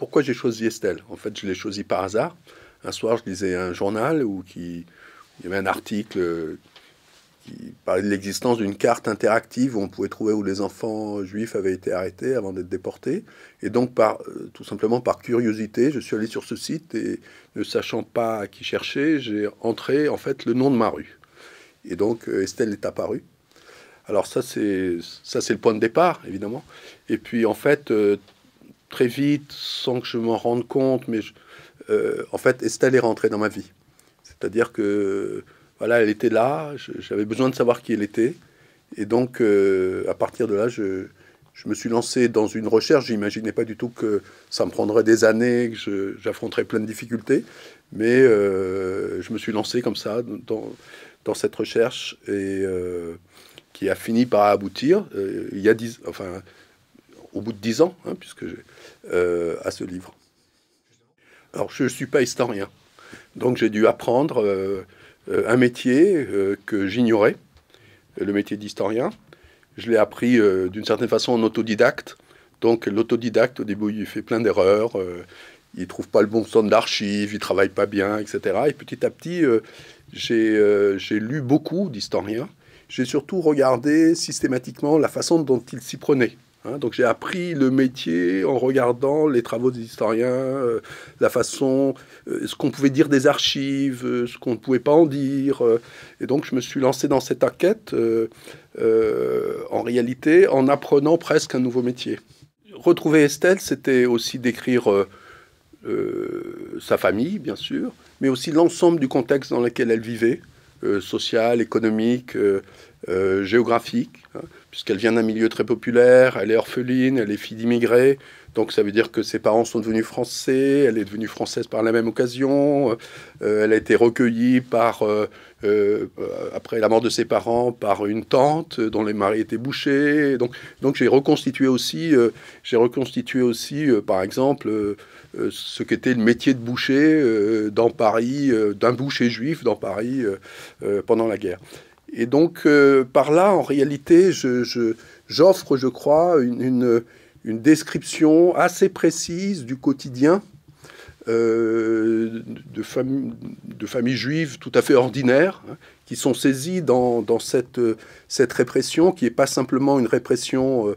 pourquoi j'ai choisi Estelle En fait, je l'ai choisi par hasard. Un soir, je lisais un journal où qui, il y avait un article qui parlait de l'existence d'une carte interactive où on pouvait trouver où les enfants juifs avaient été arrêtés avant d'être déportés. Et donc, par, euh, tout simplement par curiosité, je suis allé sur ce site et ne sachant pas à qui chercher, j'ai entré en fait le nom de ma rue. Et donc, euh, Estelle est apparue. Alors ça, c'est ça, c'est le point de départ, évidemment. Et puis, en fait, euh, très vite, sans que je m'en rende compte, mais je, euh, en fait, Estelle est rentrée dans ma vie. C'est-à-dire que, voilà, elle était là, j'avais besoin de savoir qui elle était. Et donc, euh, à partir de là, je, me suis lancé dans une recherche. J'imaginais pas du tout que ça me prendrait des années, que j'affronterais plein de difficultés. Mais euh, je me suis lancé comme ça dans, dans cette recherche et qui a fini par aboutir. il y a dix, enfin, au bout de dix ans, hein, puisque j'ai euh, à ce livre. Alors je ne suis pas historien, donc j'ai dû apprendre euh, euh, un métier que j'ignorais, le métier d'historien. Je l'ai appris d'une certaine façon en autodidacte. Donc l'autodidacte, au début, il fait plein d'erreurs, il trouve pas le bon son d'archives, il travaille pas bien, etc. Et petit à petit, j'ai lu beaucoup d'historiens. J'ai surtout regardé systématiquement la façon dont ils s'y prenaient. Hein, donc j'ai appris le métier en regardant les travaux des historiens, euh, la façon, euh, ce qu'on pouvait dire des archives, euh, ce qu'on ne pouvait pas en dire. et donc je me suis lancé dans cette enquête, en réalité, en apprenant presque un nouveau métier. Retrouver Estelle, c'était aussi d'écrire sa famille, bien sûr, mais aussi l'ensemble du contexte dans lequel elle vivait, social, économique euh, géographique, hein, puisqu'elle vient d'un milieu très populaire, elle est orpheline, elle est fille d'immigrés, donc ça veut dire que ses parents sont devenus français, elle est devenue française par la même occasion, euh, euh, elle a été recueillie par, après la mort de ses parents par une tante dont les maris étaient bouchés. Donc, donc j'ai reconstitué aussi, j'ai reconstitué aussi par exemple, ce qu'était le métier de boucher dans Paris, d'un boucher juif dans Paris pendant la guerre. Et donc, euh, par là, en réalité, j'offre, je, crois, une, description assez précise du quotidien euh, de, familles juives tout à fait ordinaires, hein, qui sont saisis dans, euh, cette, répression, qui n'est pas simplement une répression euh,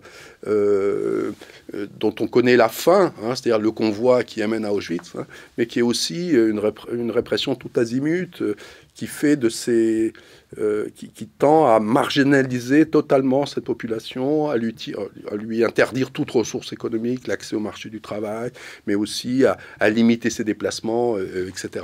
euh, dont on connaît la fin, hein, c'est-à-dire le convoi qui amène à Auschwitz, hein, mais qui est aussi une, une répression tout azimut, qui fait de ces, qui, tend à marginaliser totalement cette population, à lui, interdire toute ressource économique, l'accès au marché du travail, mais aussi à limiter ses déplacements, etc.